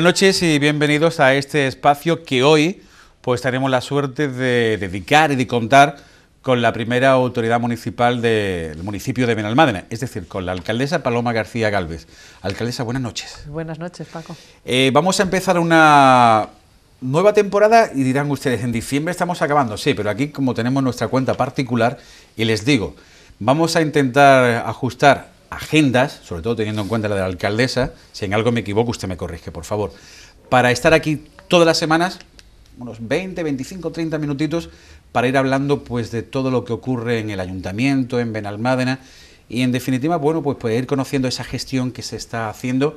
Buenas noches y bienvenidos a este espacio que hoy pues tenemos la suerte de dedicar y de contar con la primera autoridad municipal del municipio de Benalmádena, es decir, con la alcaldesa Paloma García Galvez. Alcaldesa, buenas noches. Buenas noches, Paco. Eh, vamos a empezar una nueva temporada y dirán ustedes, en diciembre estamos acabando, sí, pero aquí como tenemos nuestra cuenta particular, y les digo, vamos a intentar ajustar agendas, sobre todo teniendo en cuenta la de la alcaldesa, si en algo me equivoco usted me corrige, por favor, para estar aquí todas las semanas, unos 20, 25, 30 minutitos, para ir hablando pues de todo lo que ocurre en el ayuntamiento, en Benalmádena, y en definitiva, bueno, pues poder ir conociendo esa gestión que se está haciendo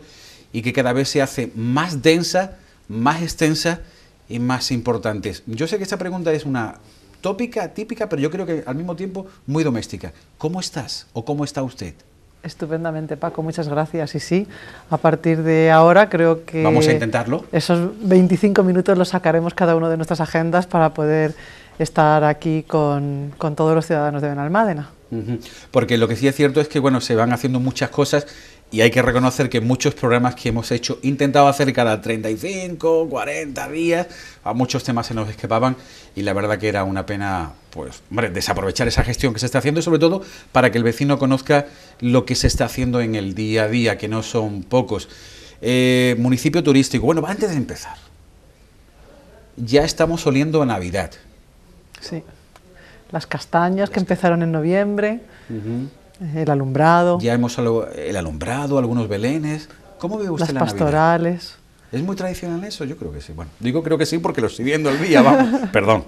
y que cada vez se hace más densa, más extensa y más importante. Yo sé que esta pregunta es una tópica, típica, pero yo creo que al mismo tiempo muy doméstica. ¿Cómo estás o cómo está usted? Estupendamente, Paco, muchas gracias. Y sí, a partir de ahora creo que... Vamos a intentarlo. Esos 25 minutos los sacaremos cada uno de nuestras agendas para poder estar aquí con, con todos los ciudadanos de Benalmádena. Porque lo que sí es cierto es que, bueno, se van haciendo muchas cosas y hay que reconocer que muchos programas que hemos hecho, ...intentado hacer cada 35, 40 días, a muchos temas se nos escapaban y la verdad que era una pena, pues, hombre, desaprovechar esa gestión que se está haciendo y sobre todo para que el vecino conozca lo que se está haciendo en el día a día, que no son pocos. Eh, municipio turístico, bueno, antes de empezar, ya estamos oliendo a Navidad. Sí, las castañas que empezaron en noviembre el alumbrado. Ya hemos el alumbrado, algunos belenes. ¿Cómo ve usted las pastorales? ¿Es muy tradicional eso? Yo creo que sí. Bueno, digo creo que sí porque lo estoy viendo el día, vamos. Perdón.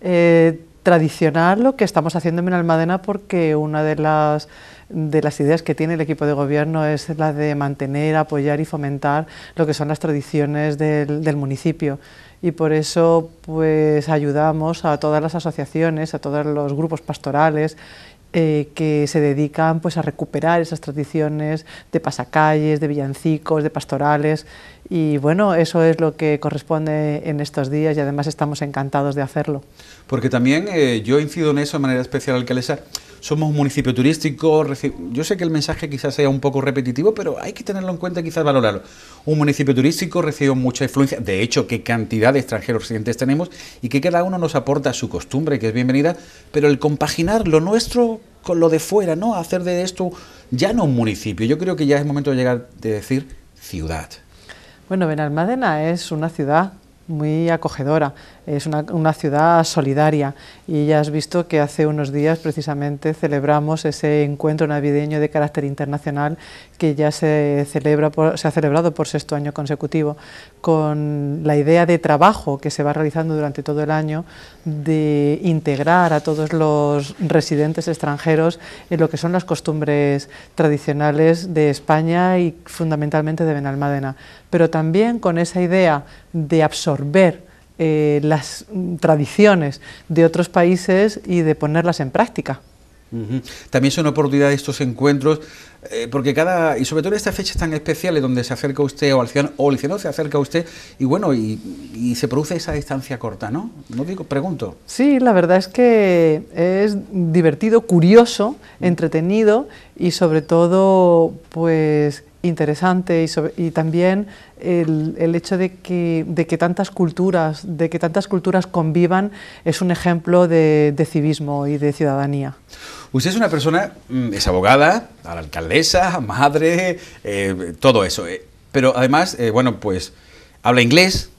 Eh, tradicional lo que estamos haciendo en Almadena porque una de las, de las ideas que tiene el equipo de gobierno es la de mantener, apoyar y fomentar lo que son las tradiciones del, del municipio y por eso pues ayudamos a todas las asociaciones, a todos los grupos pastorales eh, que se dedican pues, a recuperar esas tradiciones de pasacalles, de villancicos, de pastorales y bueno, eso es lo que corresponde en estos días y además estamos encantados de hacerlo. Porque también eh, yo incido en eso de manera especial, alcaldesa. Somos un municipio turístico, yo sé que el mensaje quizás sea un poco repetitivo, pero hay que tenerlo en cuenta y quizás valorarlo. Un municipio turístico recibe mucha influencia, de hecho, qué cantidad de extranjeros residentes tenemos y que cada uno nos aporta su costumbre, que es bienvenida, pero el compaginar lo nuestro con lo de fuera, ¿no? Hacer de esto ya no un municipio. Yo creo que ya es momento de llegar de decir ciudad. Bueno, Benalmádena es una ciudad muy acogedora, es una, ciudad solidaria y ya has visto que hace unos días precisamente celebramos ese encuentro navideño de carácter internacional que ya se, celebra se ha celebrado por sexto año consecutivo con la idea de trabajo que se va realizando durante todo el año de integrar a todos los residentes extranjeros en lo que son las costumbres tradicionales de España y fundamentalmente de Benalmádena, pero también con esa idea de absorber ver eh, las tradiciones de otros países y de ponerlas en práctica. También son oportunidades estos encuentros, eh, porque cada, y sobre todo en estas fechas tan especiales donde se acerca usted o al o el se acerca a usted, y bueno, y, y, se produce esa distancia corta, ¿no? No digo, pregunto. Sí, la verdad es que es divertido, curioso, entretenido y sobre todo, pues interesante y, también el, hecho de que, de que, tantas culturas, de que tantas culturas convivan es un ejemplo de, civismo y de ciudadanía. Usted es una persona, mm, es abogada, la alcaldesa, madre, eh, todo eso. Eh, pero además, eh, bueno, pues habla inglés,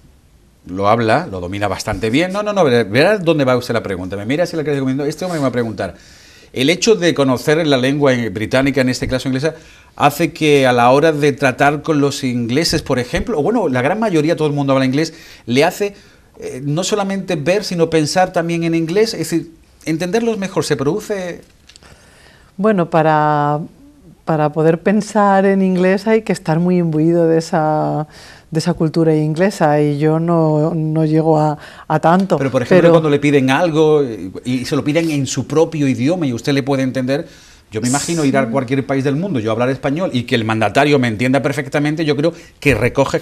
lo habla, lo domina bastante bien. No, no, no, verá dónde va usted la pregunta. Me mira si la que recomiendo. Este me va a preguntar, el hecho de conocer la lengua británica, en este caso inglesa, hace que a la hora de tratar con los ingleses, por ejemplo, o bueno, la gran mayoría, todo el mundo habla inglés, le hace eh, no solamente ver, sino pensar también en inglés, es decir, entenderlos mejor, se produce... Bueno, para, para poder pensar en inglés hay que estar muy imbuido de esa de esa cultura inglesa y yo no, llego a, tanto. Pero por ejemplo cuando le piden algo y se lo piden en su propio idioma y usted le puede entender, yo me imagino ir a cualquier país del mundo, yo hablar español y que el mandatario me entienda perfectamente, yo creo que recoge,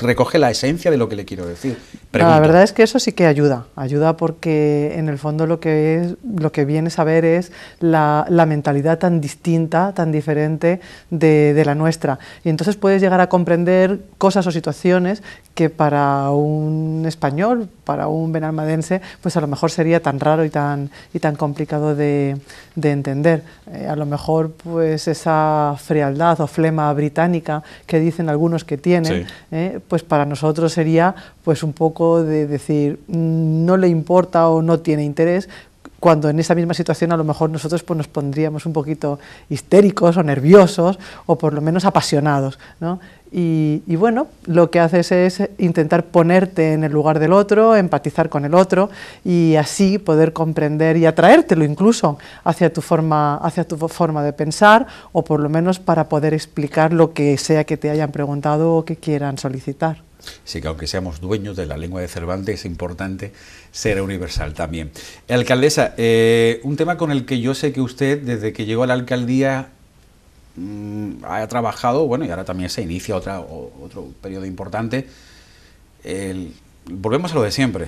recoge la esencia de lo que le quiero decir. La verdad es que eso sí que ayuda, ayuda porque en el fondo lo que, es, lo que viene a ver es la, mentalidad tan distinta, tan diferente de, la nuestra. Y entonces puedes llegar a comprender cosas o situaciones que para un español, para un benalmadense, pues a lo mejor sería tan raro y tan, y tan complicado de, entender a lo mejor pues esa frialdad o flema británica que dicen algunos que tienen, ¿eh? pues para nosotros sería pues un poco de decir mm, no le importa o no tiene interés, cuando en esa misma situación a lo mejor nosotros pues, nos pondríamos un poquito histéricos o nerviosos o por lo menos apasionados. Y, bueno, lo que haces es intentar ponerte en el lugar del otro, empatizar con el otro y así poder comprender y atraértelo incluso hacia tu forma, hacia tu forma de pensar o por lo menos para poder explicar lo que sea que te hayan preguntado o que quieran solicitar. Así que aunque seamos dueños de la lengua de Cervantes, es importante ser universal también. Alcaldesa, eh, un tema con el que yo sé que usted, desde que llegó a la alcaldía, mm, ha trabajado, bueno, y ahora también se inicia otro periodo importante. volvemos a lo de siempre,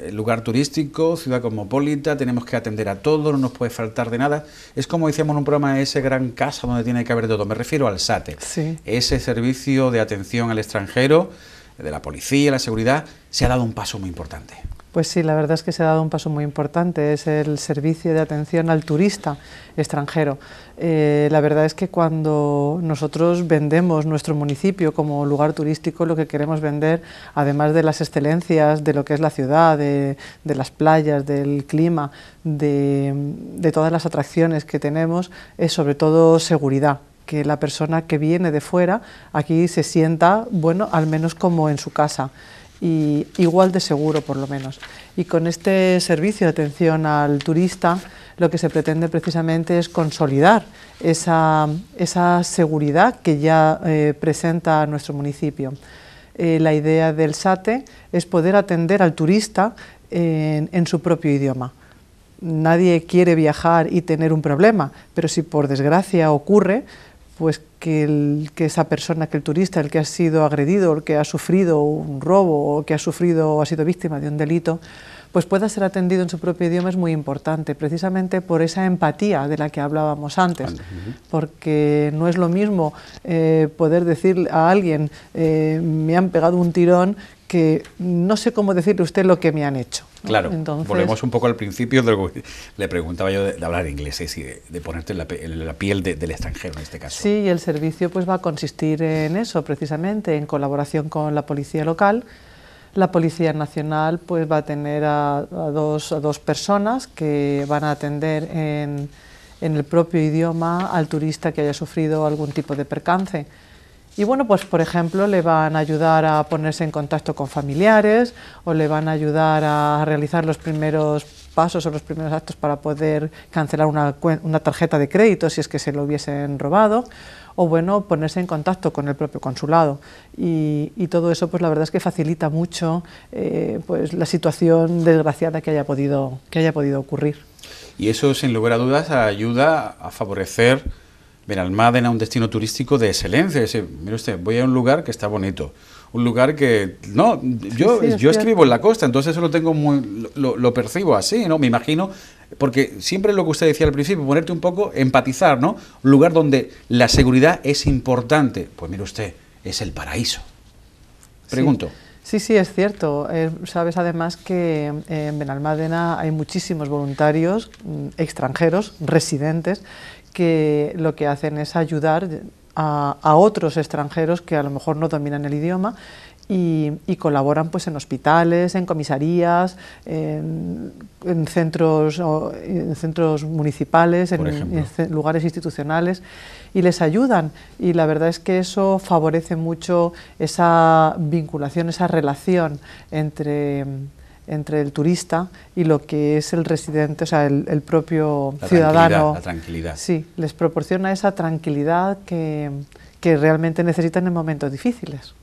eh, lugar turístico, ciudad cosmopolita, tenemos que atender a todo, no nos puede faltar de nada. Es como decíamos en un programa, ese gran casa donde tiene que haber todo. Me refiero al SATE, ese servicio de atención al extranjero, de la policía, la seguridad, se ha dado un paso muy importante. Pues sí, la verdad es que se ha dado un paso muy importante, es el servicio de atención al turista extranjero. Eh, la verdad es que cuando nosotros vendemos nuestro municipio como lugar turístico, lo que queremos vender, además de las excelencias de lo que es la ciudad, de, las playas, del clima, de, de todas las atracciones que tenemos, es sobre todo seguridad que la persona que viene de fuera aquí se sienta, bueno, al menos como en su casa igual de seguro por lo menos. Y con este servicio de atención al turista lo que se pretende precisamente es consolidar esa, seguridad que ya eh, presenta nuestro municipio. Eh, la idea del SATE es poder atender al turista en su propio idioma nadie quiere viajar y tener un problema, pero si por desgracia ocurre, pues que, esa persona, que el turista, el que ha sido agredido, el que ha sufrido un robo o que ha sufrido o ha sido víctima de un delito, pues pueda ser atendido en su propio idioma es muy importante, precisamente por esa empatía de la que hablábamos antes, porque no es lo mismo eh, poder decir a alguien eh, me han pegado un tirón que no sé cómo decirle usted lo que me han hecho. Claro, volvemos un poco al principio de lo que le preguntaba yo de, hablar inglés y de, ponerte la, piel del extranjero en este caso. Sí, el servicio pues va a consistir en eso precisamente, en colaboración con la policía local. La Policía Nacional pues va a tener a, dos, personas que van a atender en el propio idioma al turista que haya sufrido algún tipo de percance y bueno, pues por ejemplo le van a ayudar a ponerse en contacto con familiares o le van a ayudar a realizar los primeros pasos o los primeros actos para poder cancelar una, una tarjeta de crédito si es que se lo hubiesen robado o bueno, ponerse en contacto con el propio consulado. Y, todo eso, pues la verdad es que facilita mucho eh, pues, la situación desgraciada que haya, podido, que haya podido ocurrir. Y eso, sin lugar a dudas, ayuda a favorecer Benalmádena un destino turístico de excelencia. mire usted, voy a un lugar que está bonito. Un lugar que, no, yo, es en la costa, entonces eso lo tengo muy, lo, percibo así, ¿no? Me imagino, porque siempre lo que usted decía al principio, ponerte un poco, empatizar, ¿no? Un lugar donde la seguridad es importante. Pues mire usted, es el paraíso. Pregunto. Sí. Sí, es cierto. Eh, sabes además que eh, en Benalmádena hay muchísimos voluntarios mm, extranjeros, residentes, que lo que hacen es ayudar a, otros extranjeros que a lo mejor no dominan el idioma y, colaboran pues en hospitales, en comisarías, en, centros, en centros municipales, en, lugares institucionales y les ayudan y la verdad es que eso favorece mucho esa vinculación, esa relación entre entre el turista y lo que es el residente, o sea, el, propio ciudadano. la tranquilidad. Sí, les proporciona esa tranquilidad que, realmente necesitan en momentos difíciles.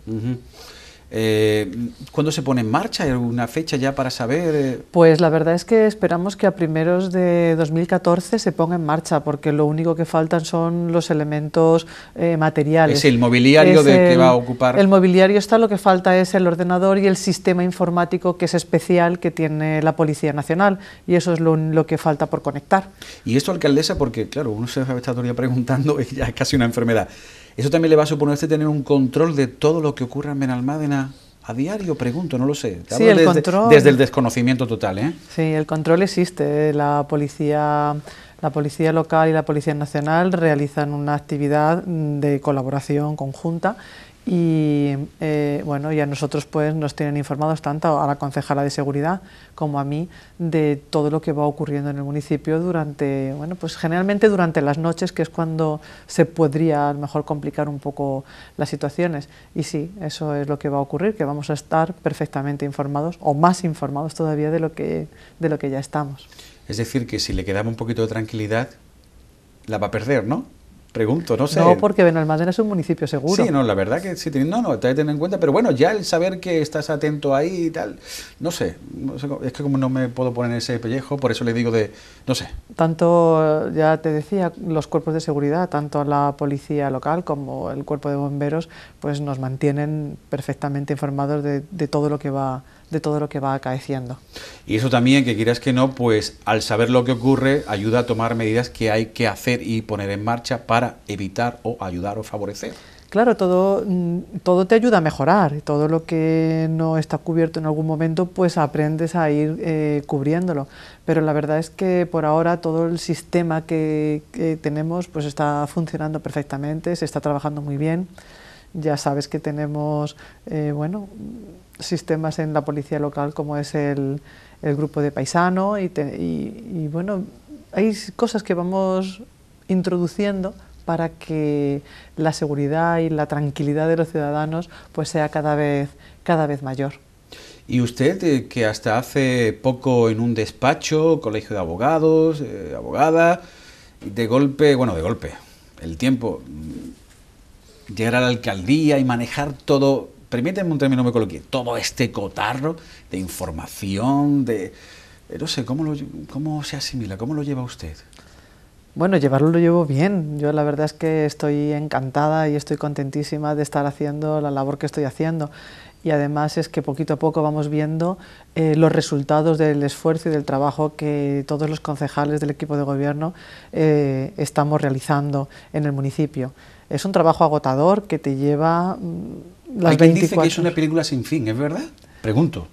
Eh, ¿Cuándo se pone en marcha? ¿Hay alguna fecha ya para saber? Eh? Pues la verdad es que esperamos que a primeros de 2014 se ponga en marcha, porque lo único que faltan son los elementos eh, materiales. Es el mobiliario de que va a ocupar. El mobiliario está, lo que falta es el ordenador y el sistema informático que es especial que tiene la Policía Nacional, y eso es lo, que falta por conectar. Y esto, alcaldesa, porque claro, uno se ha estado todavía preguntando, es casi una enfermedad. ¿Eso también le va a suponerse tener un control de todo lo que ocurra en Benalmádena a diario? Pregunto, no lo sé. desde, desde el desconocimiento total, ¿eh? Sí, el control existe. La policía la Policía Local y la Policía Nacional realizan una actividad de colaboración conjunta y eh, bueno, y a nosotros pues nos tienen informados tanto a la concejala de seguridad como a mí de todo lo que va ocurriendo en el municipio durante, bueno, pues generalmente durante las noches que es cuando se podría a lo mejor complicar un poco las situaciones y sí, eso es lo que va a ocurrir, que vamos a estar perfectamente informados o más informados todavía de lo que, de lo que ya estamos. Es decir, que si le quedaba un poquito de tranquilidad, la va a perder, ¿no? Pregunto, no sé. No, porque Benalmádena es un municipio seguro. Sí, no, la verdad que sí, no, no, te que tener en cuenta, pero bueno, ya el saber que estás atento ahí y tal, no sé, es que como no me puedo poner ese pellejo, por eso le digo de, no sé. Tanto, ya te decía, los cuerpos de seguridad, tanto la policía local como el cuerpo de bomberos, pues nos mantienen perfectamente informados de, de todo lo que va de todo lo que va acaeciendo. Y eso también, que quieras que no, pues al saber lo que ocurre, ayuda a tomar medidas que hay que hacer y poner en marcha para evitar o ayudar o favorecer. Claro, todo, mm, todo te ayuda a mejorar, todo lo que no está cubierto en algún momento, pues aprendes a ir eh, cubriéndolo. Pero la verdad es que por ahora todo el sistema que, tenemos pues está funcionando perfectamente, se está trabajando muy bien. Ya sabes que tenemos, eh, bueno, sistemas en la policía local como es el, el grupo de paisano y, y, bueno, hay cosas que vamos introduciendo para que la seguridad y la tranquilidad de los ciudadanos pues sea cada vez, cada vez mayor. Y usted, eh, que hasta hace poco en un despacho, colegio de abogados, eh, abogada, de golpe, bueno, de golpe, el tiempo, mm, llegar a la alcaldía y manejar todo permíteme un término me coloquial, todo este cotarro de información, de... Eh, no sé, ¿cómo, se asimila? ¿Cómo lo lleva usted? Bueno, llevarlo lo llevo bien. Yo la verdad es que estoy encantada y estoy contentísima de estar haciendo la labor que estoy haciendo. Y además es que poquito a poco vamos viendo eh, los resultados del esfuerzo y del trabajo que todos los concejales del equipo de gobierno eh, estamos realizando en el municipio. Es un trabajo agotador que te lleva... Mm, hay dice que es una película sin fin, ¿es verdad? Pregunto.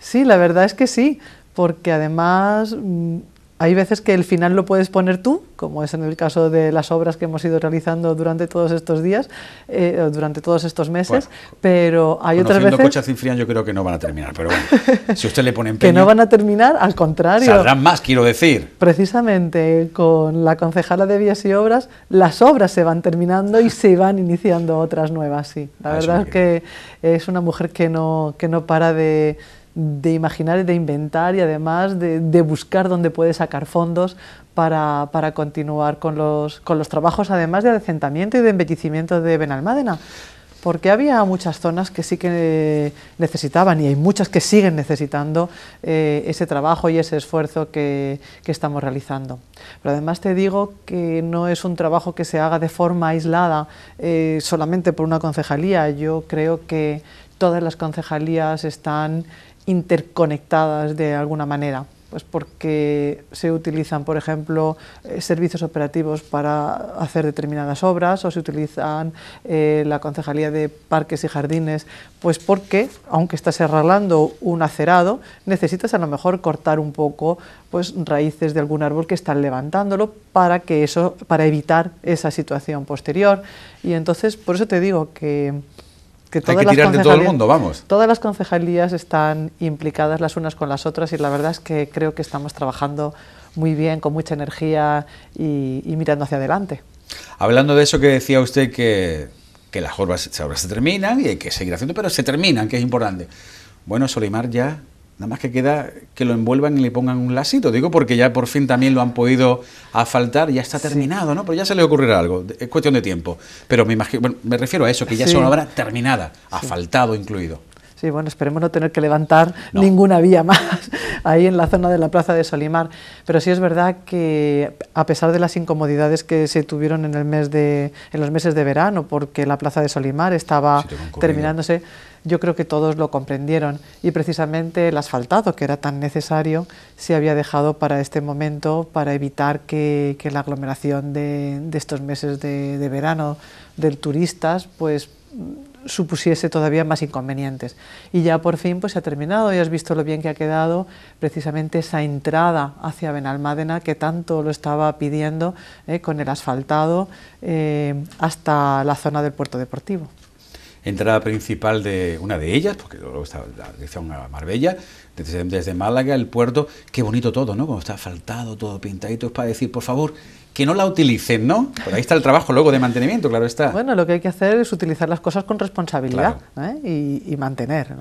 Sí, la verdad es que sí, porque además mm, hay veces que el final lo puedes poner tú, como es en el caso de las obras que hemos ido realizando durante todos estos días, eh, durante todos estos meses, pero hay otras veces... coches sin yo creo que no van a terminar, pero bueno, si usted le pone empeño... que no van a terminar, al contrario. Saldrán más, quiero decir. Precisamente, con la concejala de Vías y Obras, las obras se van terminando y se van iniciando otras nuevas, sí. La ah, verdad es que es una mujer que no, que no para de de imaginar y de inventar y además de, buscar dónde puede sacar fondos para, continuar con los, con los trabajos, además de adecentamiento y de embellecimiento de Benalmádena porque había muchas zonas que sí que necesitaban y hay muchas que siguen necesitando eh, ese trabajo y ese esfuerzo que, estamos realizando. Pero además te digo que no es un trabajo que se haga de forma aislada eh, solamente por una concejalía. Yo creo que todas las concejalías están interconectadas de alguna manera, pues porque se utilizan, por ejemplo, eh, servicios operativos para hacer determinadas obras o se utilizan eh, la Concejalía de Parques y Jardines, pues porque, aunque estás arreglando un acerado, necesitas a lo mejor cortar un poco pues, raíces de algún árbol que están levantándolo para, que eso, para evitar esa situación posterior. Y entonces, por eso te digo que que Hay que tirar de todo el mundo, vamos. Todas las concejalías están implicadas las unas con las otras y la verdad es que creo que estamos trabajando muy bien, con mucha energía y, mirando hacia adelante. Hablando de eso que decía usted que, las jorbas obras se terminan y hay que seguir haciendo, pero se terminan, que es importante. Bueno, Solimar ya Nada más que queda que lo envuelvan y le pongan un lacito. Digo porque ya por fin también lo han podido asfaltar, ya está terminado, ¿no? Pero ya se le ocurrirá algo, es cuestión de tiempo. Pero me me refiero a eso, que ya se es una obra terminada, asfaltado incluido. Sí, bueno, esperemos no tener que levantar ninguna vía más ahí en la zona de la Plaza de Solimar. Pero sí es verdad que a pesar de las incomodidades que se tuvieron en, el mes de, los meses de verano, porque la Plaza de Solimar estaba terminándose, yo creo que todos lo comprendieron y precisamente el asfaltado, que era tan necesario, se había dejado para este momento, para evitar que, la aglomeración de, estos meses de, de verano del turistas, pues supusiese todavía más inconvenientes. Y ya por fin pues, se ha terminado y has visto lo bien que ha quedado precisamente esa entrada hacia Benalmádena que tanto lo estaba pidiendo eh, con el asfaltado eh, hasta la zona del puerto deportivo. Entrada principal de una de ellas, porque luego está la dirección a Marbella, desde, desde Málaga, el puerto, qué bonito todo, ¿no? Como está asfaltado, todo pintadito, es para decir, por favor, que no la utilicen, ¿no? ahí está el trabajo luego de mantenimiento, claro está. Bueno, lo que hay que hacer es utilizar las cosas con responsabilidad ¿eh? y, mantener.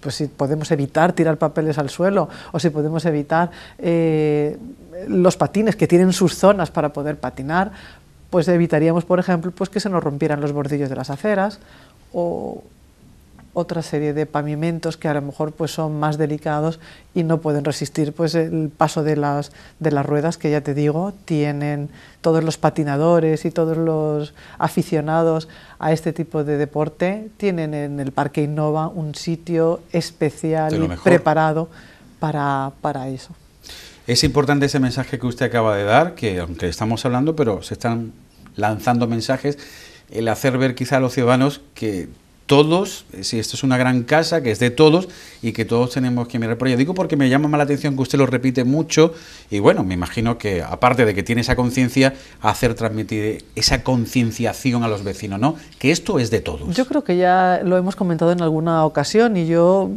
Pues si podemos evitar tirar papeles al suelo o si podemos evitar eh, los patines que tienen sus zonas para poder patinar, pues evitaríamos, por ejemplo, pues que se nos rompieran los bordillos de las aceras o otra serie de pavimentos que a lo mejor pues son más delicados y no pueden resistir pues el paso de las, de las ruedas que ya te digo tienen todos los patinadores y todos los aficionados a este tipo de deporte tienen en el Parque Innova un sitio especial y preparado para eso. Es importante ese mensaje que usted acaba de dar, que aunque estamos hablando, pero se están lanzando mensajes, el hacer ver quizá a los ciudadanos que todos, eh, si esto es una gran casa, que es de todos y que todos tenemos que mirar por ella. Digo porque me llama más la atención que usted lo repite mucho y bueno, me imagino que aparte de que tiene esa conciencia, hacer transmitir esa concienciación a los vecinos, ¿no? Que esto es de todos. Yo creo que ya lo hemos comentado en alguna ocasión y yo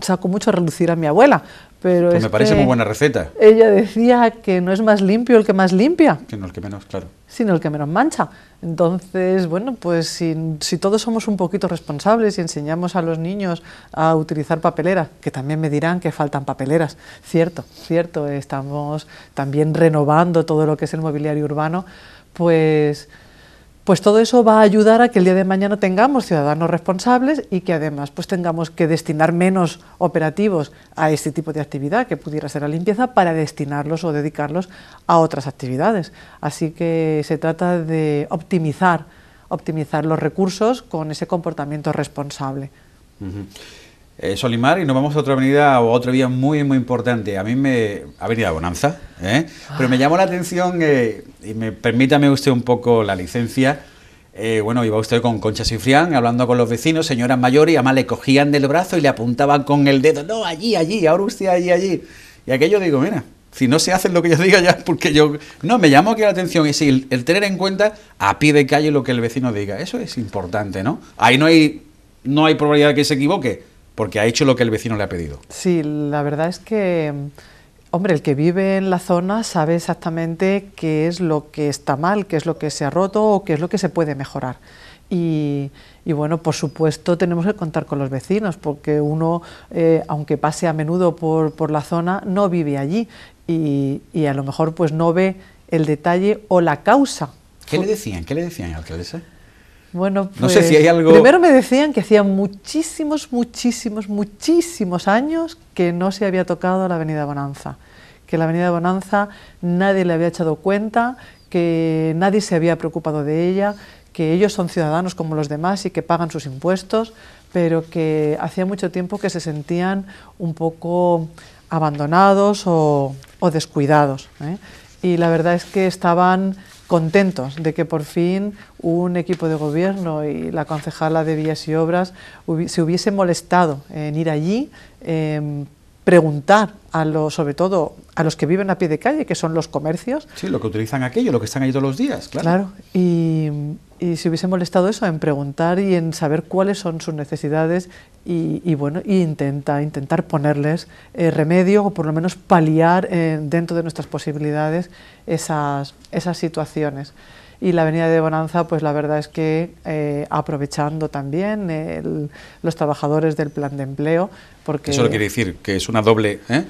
saco mucho a relucir a mi abuela, pero pues me parece muy buena receta. Ella decía que no es más limpio el que más limpia. Sino el que menos, claro. Sino el que menos mancha. Entonces, bueno, pues si, si todos somos un poquito responsables y enseñamos a los niños a utilizar papeleras, que también me dirán que faltan papeleras, cierto, cierto, estamos también renovando todo lo que es el mobiliario urbano, pues pues todo eso va a ayudar a que el día de mañana tengamos ciudadanos responsables y que además pues tengamos que destinar menos operativos a este tipo de actividad que pudiera ser la limpieza para destinarlos o dedicarlos a otras actividades. Así que se trata de optimizar, optimizar los recursos con ese comportamiento responsable. Eh, Solimar y nos vamos a otra avenida o otra vía muy, muy importante. A mí me. Avenida Bonanza, ¿eh? Pero me ah. llamó la atención, eh, y me permítame usted un poco la licencia. Eh, bueno, iba usted con Concha Cifrián hablando con los vecinos, señoras mayores, y además le cogían del brazo y le apuntaban con el dedo, no, allí, allí, ahora usted allí, allí. Y aquello digo, mira, si no se hacen lo que yo diga ya, porque yo... No, me llamó aquí la atención, y si el, tener en cuenta a pie de calle lo que el vecino diga, eso es importante, ¿no? Ahí no hay, no hay probabilidad de que se equivoque porque ha hecho lo que el vecino le ha pedido. Sí, la verdad es que, hombre, el que vive en la zona sabe exactamente qué es lo que está mal, qué es lo que se ha roto o qué es lo que se puede mejorar. Y, bueno, por supuesto tenemos que contar con los vecinos, porque uno, eh, aunque pase a menudo por, la zona, no vive allí y, a lo mejor pues no ve el detalle o la causa. ¿Qué le decían? ¿Qué le decían, alcaldesa? Bueno, pues, Primero me decían que hacía muchísimos, muchísimos, muchísimos años que no se había tocado la Avenida Bonanza, que la Avenida Bonanza nadie le había echado cuenta, que nadie se había preocupado de ella, que ellos son ciudadanos como los demás y que pagan sus impuestos, pero que hacía mucho tiempo que se sentían un poco abandonados o, descuidados. ¿eh? Y la verdad es que estaban contentos de que por fin un equipo de gobierno y la concejala de Vías y Obras se hubiese molestado en ir allí em, preguntar a los, sobre todo a los que viven a pie de calle, que son los comercios. Sí, lo que utilizan aquello, lo que están ahí todos los días, claro. Claro, y, si hubiese molestado eso, en preguntar y en saber cuáles son sus necesidades y, bueno, intenta, intentar ponerles eh, remedio o por lo menos paliar eh, dentro de nuestras posibilidades esas, esas situaciones y la avenida de Bonanza, pues la verdad es que eh, aprovechando también los trabajadores del plan de empleo, porque... Eso lo quiere decir, que es una doble... ¿eh?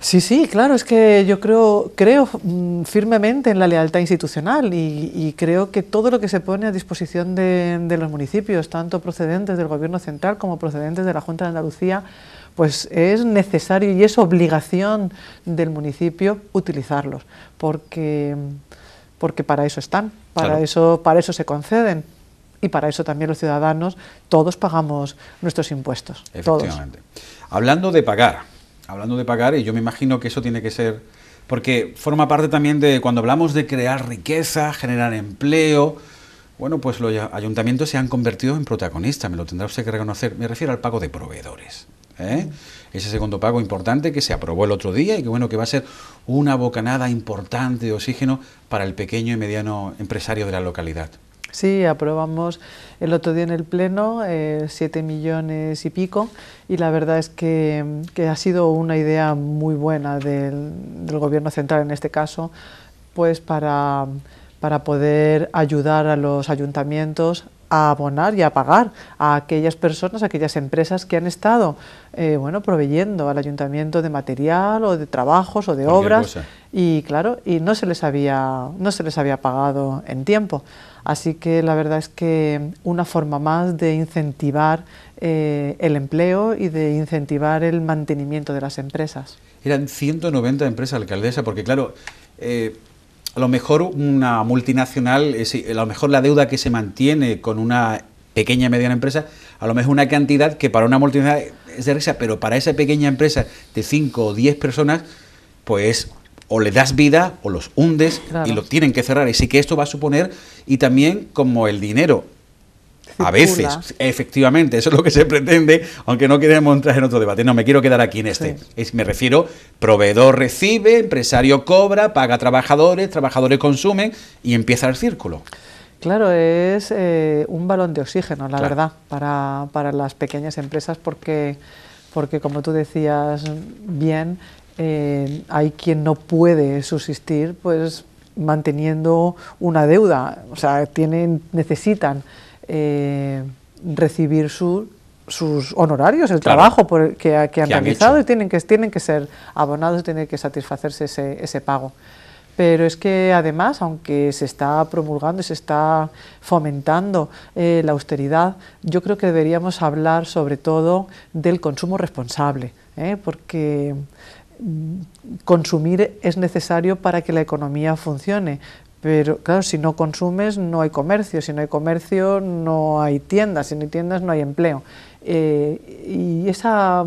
Sí, sí, claro, es que yo creo, creo mm, firmemente en la lealtad institucional y, creo que todo lo que se pone a disposición de, de, los municipios, tanto procedentes del Gobierno Central como procedentes de la Junta de Andalucía, pues es necesario y es obligación del municipio utilizarlos, porque porque para eso están, para, eso, para eso se conceden y para eso también los ciudadanos todos pagamos nuestros impuestos. Efectivamente. Hablando de pagar, hablando de pagar, y yo me imagino que eso tiene que ser, porque forma parte también de cuando hablamos de crear riqueza, generar empleo, bueno, pues los ayuntamientos se han convertido en protagonistas, me lo tendrá usted que reconocer, me refiero al pago de proveedores. ¿Eh? Ese segundo pago importante que se aprobó el otro día y que bueno que va a ser una bocanada importante de oxígeno para el pequeño y mediano empresario de la localidad. Sí, aprobamos el otro día en el Pleno 7 eh, millones y pico y la verdad es que, ha sido una idea muy buena del, Gobierno central en este caso, pues para, para poder ayudar a los ayuntamientos a abonar y a pagar a aquellas personas, a aquellas empresas que han estado eh, bueno, proveyendo al ayuntamiento de material o de trabajos o de obras y claro, y no se les había no se les había pagado en tiempo. Así que la verdad es que una forma más de incentivar eh, el empleo y de incentivar el mantenimiento de las empresas. Eran 190 empresas, alcaldesa, porque claro, eh, a lo mejor una multinacional, eh, a lo mejor la deuda que se mantiene con una pequeña y mediana empresa, a lo mejor una cantidad que para una multinacional es de risa, pero para esa pequeña empresa de 5 o 10 personas, pues o le das vida o los hundes y lo tienen que cerrar. Y sí que esto va a suponer, y también como el dinero a veces, efectivamente, eso es lo que se pretende, aunque no queremos entrar en otro debate. No, me quiero quedar aquí en este. Es, me refiero, proveedor recibe, empresario cobra, paga trabajadores, trabajadores consumen y empieza el círculo. Claro, es eh, un balón de oxígeno, la verdad, para, para, las pequeñas empresas, porque, porque como tú decías bien, eh, hay quien no puede subsistir pues manteniendo una deuda, o sea, tienen, necesitan eh, recibir sus honorarios, el trabajo que, han realizado y tienen que, tienen que ser abonados, tienen que satisfacerse ese, pago. Pero es que además, aunque se está promulgando y se está fomentando eh, la austeridad, yo creo que deberíamos hablar sobre todo del consumo responsable, ¿eh? porque mm, consumir es necesario para que la economía funcione, pero claro, si no consumes no hay comercio, si no hay comercio no hay tiendas, si no hay tiendas no hay empleo. Eh, y esa,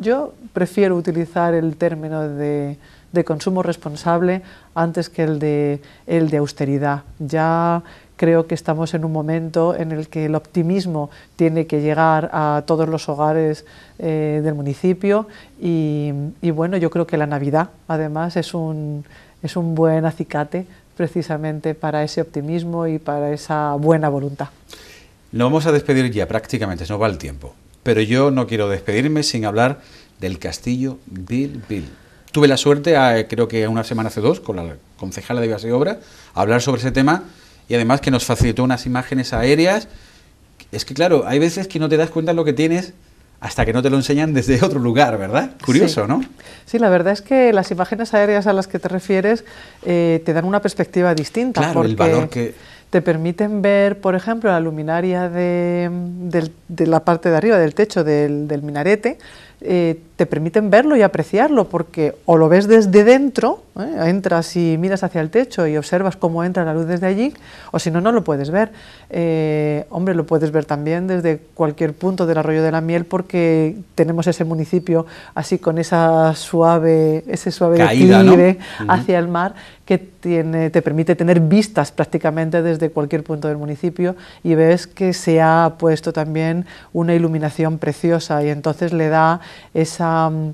yo prefiero utilizar el término de, consumo responsable antes que el de, el de austeridad. Ya creo que estamos en un momento en el que el optimismo tiene que llegar a todos los hogares eh, del municipio y, y bueno, yo creo que la Navidad además es un, es un buen acicate precisamente para ese optimismo y para esa buena voluntad. Lo vamos a despedir ya prácticamente, ...no nos va el tiempo, pero yo no quiero despedirme sin hablar del castillo Bill Bill. Tuve la suerte, ah, eh, creo que una semana hace dos, con la concejala de Vías y Obras, hablar sobre ese tema y además que nos facilitó unas imágenes aéreas. Es que claro, hay veces que no te das cuenta de lo que tienes hasta que no te lo enseñan desde otro lugar, ¿verdad? Curioso, ¿no? Sí, la verdad es que las imágenes aéreas a las que te refieres eh, te dan una perspectiva distinta. porque Te permiten ver, por ejemplo, la luminaria de, la parte de arriba del techo del, minarete, eh, te permiten verlo y apreciarlo, porque o lo ves desde dentro, ¿eh? entras y miras hacia el techo y observas cómo entra la luz desde allí, o si no, no lo puedes ver. Eh, hombre, lo puedes ver también desde cualquier punto del arroyo de la miel, porque tenemos ese municipio así con esa suave, ese suave Caída, hacia el mar, que tiene, te permite tener vistas prácticamente desde cualquier punto del municipio y ves que se ha puesto también una iluminación preciosa y entonces le da esa Mm,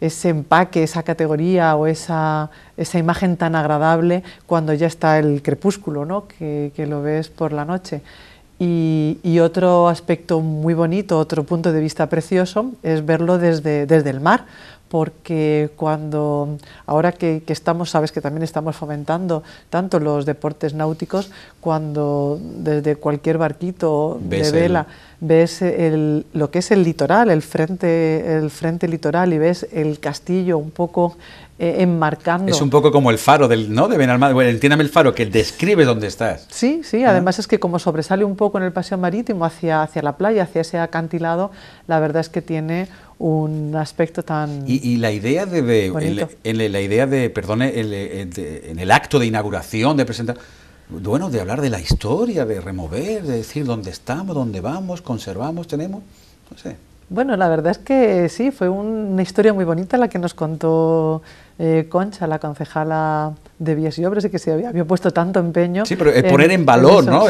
ese empaque, esa categoría o esa, imagen tan agradable cuando ya está el crepúsculo, que, lo ves por la noche. Y, otro aspecto muy bonito, otro punto de vista precioso, es verlo desde el mar, porque cuando ahora que, estamos, sabes que también estamos fomentando tanto los deportes náuticos, cuando desde cualquier barquito de vela ves el, lo que es el litoral, el frente, el frente litoral y ves el castillo un poco eh, enmarcando. Es un poco como el faro del, ¿no? de Benalmádena, bueno, entiéndame el faro, que describe dónde estás. Sí, sí, además es que como sobresale un poco en el paseo marítimo hacia, hacia la playa, hacia ese acantilado, la verdad es que tiene un aspecto tan y, la idea de, de la idea de perdone eh, en el acto de inauguración de presentar bueno de hablar de la historia de remover de decir dónde estamos dónde vamos conservamos tenemos no sé bueno, la verdad es que sí, fue una historia muy bonita la que nos contó eh, Concha, la concejala de Vías y Obras, y que se había, puesto tanto empeño. Sí, pero eh, poner en valor, ¿no?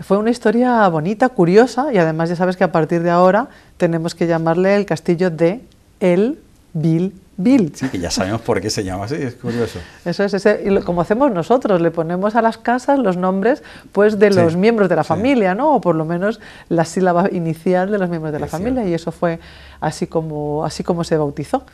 Fue una historia bonita, curiosa, y además ya sabes que a partir de ahora tenemos que llamarle el castillo de El Bill Bill. Sí, que ya sabemos por qué se llama así, es curioso. Eso es, y como hacemos nosotros, le ponemos a las casas los nombres pues, de los miembros de la familia, ¿no? o por lo menos la sílaba inicial de los miembros de la familia, y eso fue así como, así como se bautizó.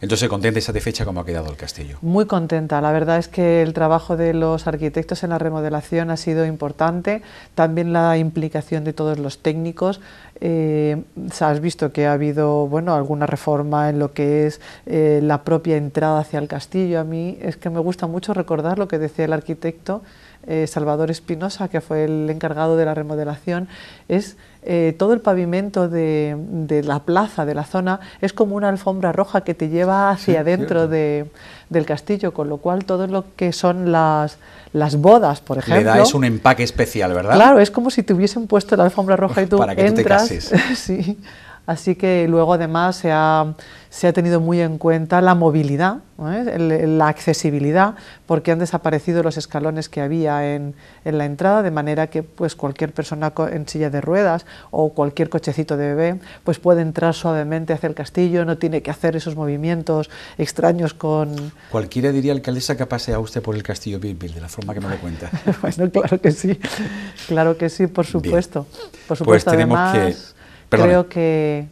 Entonces, contenta y satisfecha como ha quedado el castillo. Muy contenta. La verdad es que el trabajo de los arquitectos en la remodelación ha sido importante. También la implicación de todos los técnicos. Eh, has visto que ha habido bueno, alguna reforma en lo que es eh, la propia entrada hacia el castillo. A mí es que me gusta mucho recordar lo que decía el arquitecto eh, Salvador Espinosa, que fue el encargado de la remodelación. Es eh, todo el pavimento de, la plaza, de la zona, es como una alfombra roja que te lleva hacia adentro del castillo, con lo cual todo lo que son las, las bodas, por ejemplo... Le da es un empaque especial, ¿verdad? Claro, es como si te hubiesen puesto la alfombra roja y tú Para que entras, te cases. sí, Así que luego además se ha, tenido muy en cuenta la movilidad, la accesibilidad, porque han desaparecido los escalones que había en, en, la entrada, de manera que pues, cualquier persona en silla de ruedas o cualquier cochecito de bebé pues, puede entrar suavemente hacia el castillo, no tiene que hacer esos movimientos extraños con... Cualquiera diría, alcaldesa, que pase a usted por el castillo Bilbil, de la forma que me lo cuenta. claro que sí, claro que sí, por supuesto. Por pues supuesto, Creo que,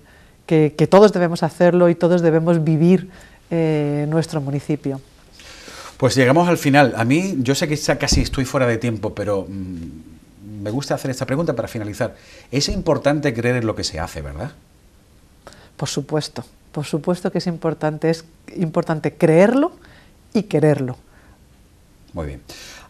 todos debemos hacerlo y todos debemos vivir eh, nuestro municipio. Pues llegamos al final. A mí, yo sé que casi estoy fuera de tiempo, pero mm, me gusta hacer esta pregunta para finalizar. Es importante creer en lo que se hace, ¿verdad? Por supuesto, por supuesto que es importante. Es importante creerlo y quererlo. Muy bien.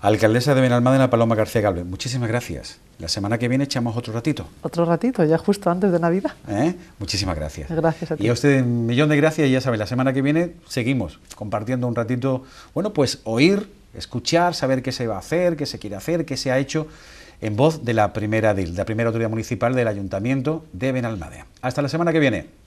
Alcaldesa de Benalmádena, Paloma García Galvez, muchísimas gracias. La semana que viene echamos otro ratito. Otro ratito, ya justo antes de Navidad. ¿Eh? Muchísimas gracias. Gracias a ti. Y a usted un millón de gracias y ya sabe, la semana que viene seguimos compartiendo un ratito, bueno, pues oír, escuchar, saber qué se va a hacer, qué se quiere hacer, qué se ha hecho en voz de la primera DIL, la primera autoridad municipal del Ayuntamiento de Benalmádena. Hasta la semana que viene.